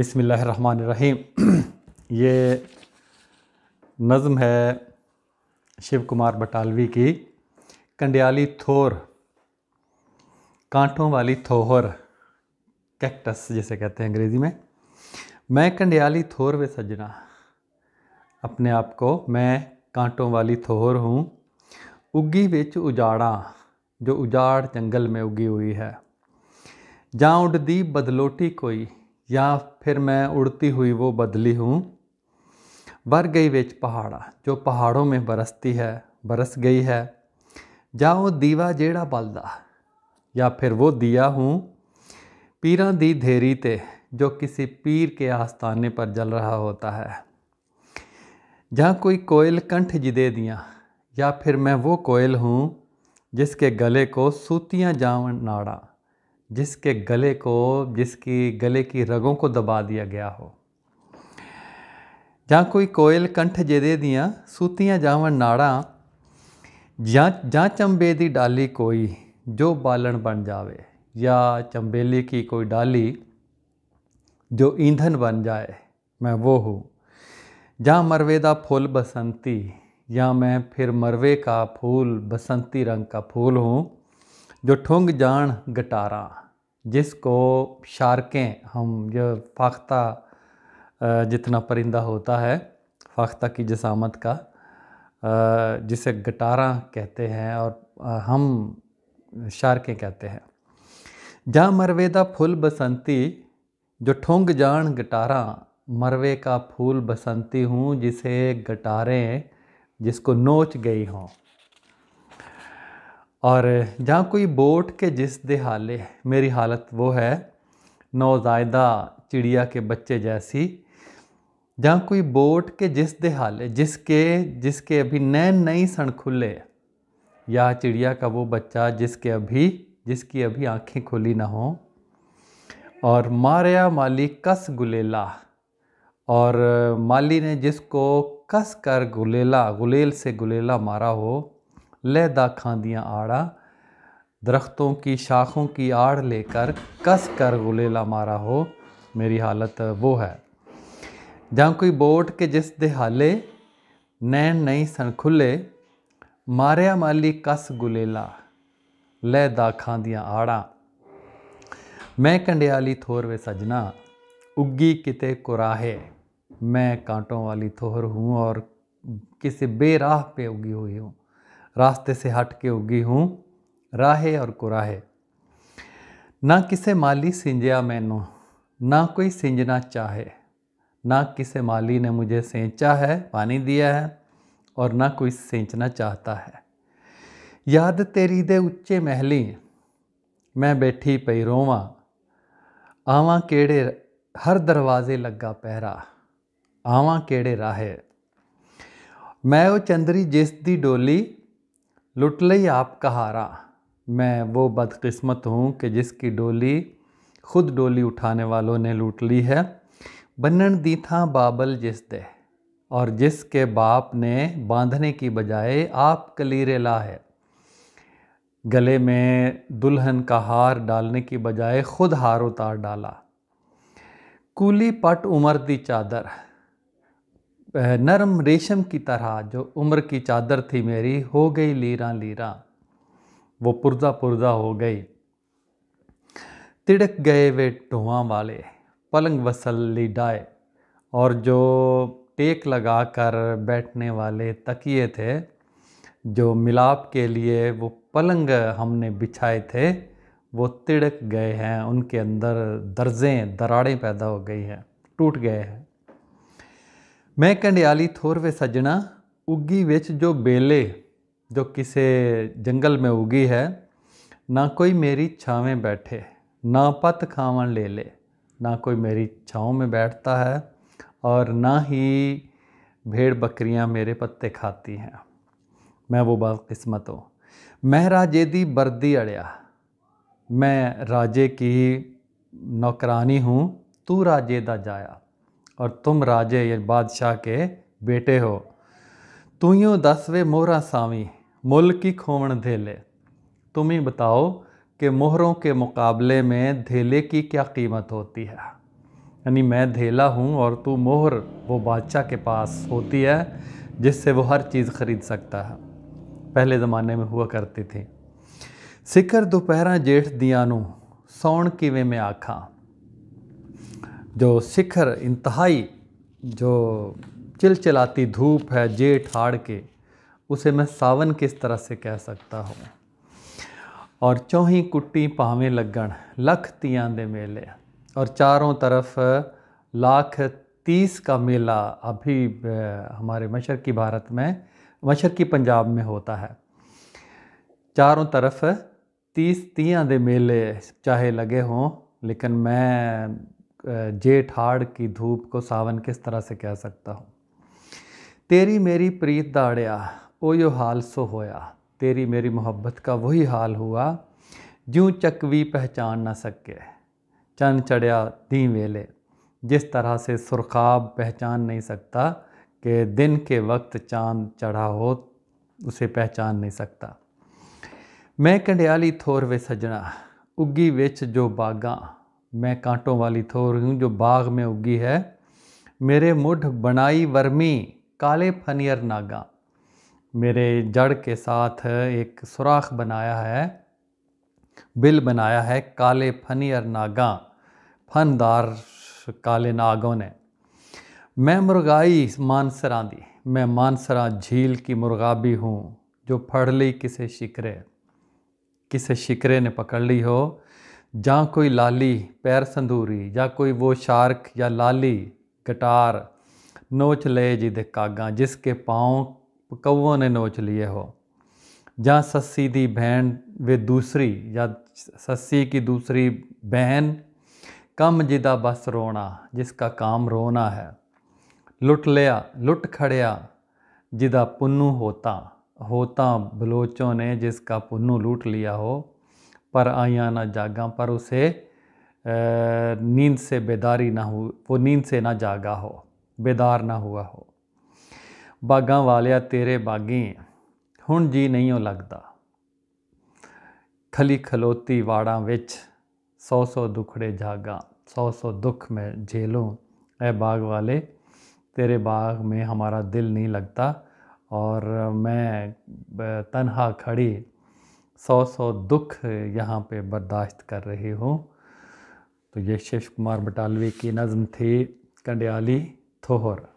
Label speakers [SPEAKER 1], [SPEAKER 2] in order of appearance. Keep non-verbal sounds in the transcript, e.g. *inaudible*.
[SPEAKER 1] बिसमीम *clears throat* ये नज़म है शिव कुमार बटालवी की कंडियाली थोर कांटों वाली थोहर कैक्टस जिसे कहते हैं अंग्रेज़ी में मैं कंडियाली थोर वे सजना अपने आप को मैं कांटों वाली थोहर हूँ उगी बेच उजाड़ा जो उजाड़ जंगल में उगी हुई है जहाँ उड़दी बदलोटी कोई या फिर मैं उड़ती हुई वो बदली हूँ बर गई वेच पहाड़ा जो पहाड़ों में बरसती है बरस गई है ਜਾਂ वो दीवा जेड़ा बलदा या फिर वो दिया हूँ ਪੀਰਾਂ दी धेरी ते जो किसी पीर के आस्ताने पर जल रहा होता है जहाँ कोई कोयल कंठ जिदे दिया या फिर मैं वो कोयल हूँ जिसके गले को सूतियाँ जावन नाड़ा जिसके गले को जिसकी गले की रगों को दबा दिया गया हो जहाँ कोई कोयल कंठ जेदे दियाँ सूतियाँ जावन नाड़ा ਜਾਂ जहाँ ਚੰਬੇ डाली कोई जो बालन बन जावे या ਜਾਂ की कोई डाली जो ईंधन बन जाए मैं वो हूँ जहाँ मरवे का फूल बसंती या मैं फिर मरवे का फूल बसंती रंग का फूल हूँ जो ठुंग जान गटारा जिसको शार्कें हम जो फाख्ता जितना परिंदा होता है फाख्ता की जसामत का जिसे गटारा कहते हैं और हम शार्कें कहते हैं जहाँ मरवेदा फूल बसंती जो ठुंग जान गटारा मरवे का फूल बसंती हूँ जिसे गटारें जिसको नोच गई हों और जहाँ कोई बोट के जिस दे हाले मेरी हालत वो है नौजायदा चिड़िया के बच्चे जैसी जहाँ कोई बोट के जिस दे हाले जिसके जिसके अभी नए नई सण खुले या चिड़िया का वो बच्चा जिसके अभी जिसकी अभी आंखें खुली ना हों और मारिया माली कस गुलेला और माली ने जिसको कस कर गुलेला गुलेल से गुलेला मारा हो लहदा खांदियाँ आड़ा दरख्तों की शाखों की आड़ लेकर कस कर गुलेला मारा हो मेरी हालत वो है जहाँ कोई बोट के जिस दिहाले नैन नहीं सन खुले मारिया माली कस गुलेला लहदा खांदियाँ आड़ा मैं कंडियाली थोर वे सजना उगी किते कुराहे मैं कांटों वाली थोर हूँ और किसी बेराह पे उगी हुई हूँ रास्ते से हट के उगी हूँ राहे और कुराहे ना किसे माली सिंजिया मैनू ना कोई सिंजना चाहे ना किसे माली ने मुझे सेंचा है पानी दिया है और ना कोई सेंचना चाहता है याद तेरी दे उच्चे महली मैं बैठी पई रोवां आवा केड़े हर दरवाजे लगा पहरा आवा केड़े राहे मैं वो ਚੰਦਰੀ जिस दी डोली लुटलई आपका हारा मैं वो बदकिस्मत हूँ कि जिसकी डोली खुद डोली उठाने वालों ने लूट ली है बनन दी था बाबल जिस दे और जिसके बाप ने बांधने की बजाय आप कलीरे ला है गले में दुल्हन का हार डालने की बजाय खुद हार उतार डाला कूली पट उमर दी चादर नरम रेशम की तरह जो उम्र की चादर थी मेरी हो गई लीरा लीरा वो पुरजा पुरजा हो गई तिड़क गए वे टुआ वाले पलंग वसल लीडाए और जो टेक लगा कर बैठने वाले तकिए थे जो मिलाप के लिए वो पलंग हमने बिछाए थे वो तिड़क गए हैं उनके अंदर दर्जें दराड़ें पैदा हो गई हैं टूट गए हैं मैं ਕੰਡਿਆਲੀ थोर वे सजना उगी विच जो बेले जो किसी जंगल में उगी है ना कोई मेरी छावें बैठे ना पत खावन ले ले ना कोई मेरी छाँव में बैठता है और ना ही भेड़ बकरियां मेरे पत्ते खाती हैं मैं वो बदकिस्मत हूँ मैं राजे दी बर्दी अड़िया मैं राजे की नौकरानी हूँ तू राजे दा जाया और तुम राजे या बादशाह के बेटे हो तू यूँ वे मोहरा सावी मुल की खोवण धेले तुम ही बताओ कि मोहरों के मुकाबले में धेले की क्या कीमत होती है यानी मैं धेला हूँ और तू मोहर वो बादशाह के पास होती है जिससे वो हर चीज़ खरीद सकता है पहले ज़माने में हुआ करती थी सिकर दोपहर जेठ दियानू सौण किवे में आखा जो शिखर इंतहाई जो चिलचिलाती धूप है जेठ हाड़ के उसे मैं सावन किस तरह से कह सकता हूँ और चौही कुट्टी पावे लगन लख तियाँ दे मेले और चारों तरफ लाख तीस का मेला अभी हमारे मशरकी भारत में मशरकी पंजाब में होता है चारों तरफ तीस तियाँ दे मेले चाहे लगे हों लेकिन मैं जेठ हाड़ की धूप को सावन किस तरह से कह सकता हूँ तेरी मेरी प्रीत दाड़िया ओ यो हाल सो होया तेरी मेरी मोहब्बत का वही हाल हुआ जूँ चकवी पहचान ना सके चन चढ़िया दी वेले जिस तरह से सुरखाब पहचान नहीं सकता कि दिन के वक्त चांद चढ़ा हो उसे पहचान नहीं सकता मैं कंडियाली थोर वे सजना उगी वेच जो बागा मैं कांटों वाली थोर हूँ जो बाग में उगी है मेरे मुठ बनाई वर्मी काले फनियर नागा मेरे जड़ के साथ एक सुराख बनाया है बिल बनाया है काले फनियर नागा फनदार काले नागों ने मैं मुर्गाई मानसरा दी मैं मानसरा झील की मुर्गा भी हूँ जो फड़ ली किसे शिकरे किसे शिकरे ने पकड़ ली हो ਜਾਂ ਕੋਈ ਲਾਲੀ ਪੈਰ ਸੰਧੂਰੀ ਜਾਂ ਕੋਈ ਉਹ ਸ਼ਾਰਕ ਜਾਂ ਲਾਲੀ गटार नोच लए जी दे कागा जिसके पाँव कौओं ने नोच लिए हो या सस्सी दी बहन वे दूसरी या सस्सी की दूसरी बहन कम जिदा बस रोना जिसका काम रोना है लुट लिया लुट खड़िया जिदा पुन्नू होता होता बलोचों ने जिसका पुन्नू लूट लिया हो पर आया ना जागा पर उसे नींद से बेदारी ना हो वो नींद से ना जागा हो बेदार ना हुआ हो बागा वालिया तेरे बागी हूँ जी नहीं हो लगता खली खलोती वाड़ा विच सौ सौ दुखड़े जागा सौ सौ दुख में झेलो ए बाग वाले तेरे बाग में हमारा दिल नहीं लगता और मैं तनहा खड़ी सौ सौ दुख यहाँ पे बर्दाश्त कर रहे हो तो ये शिव कुमार बटालवी की नज़म थी कंडियाली थोहर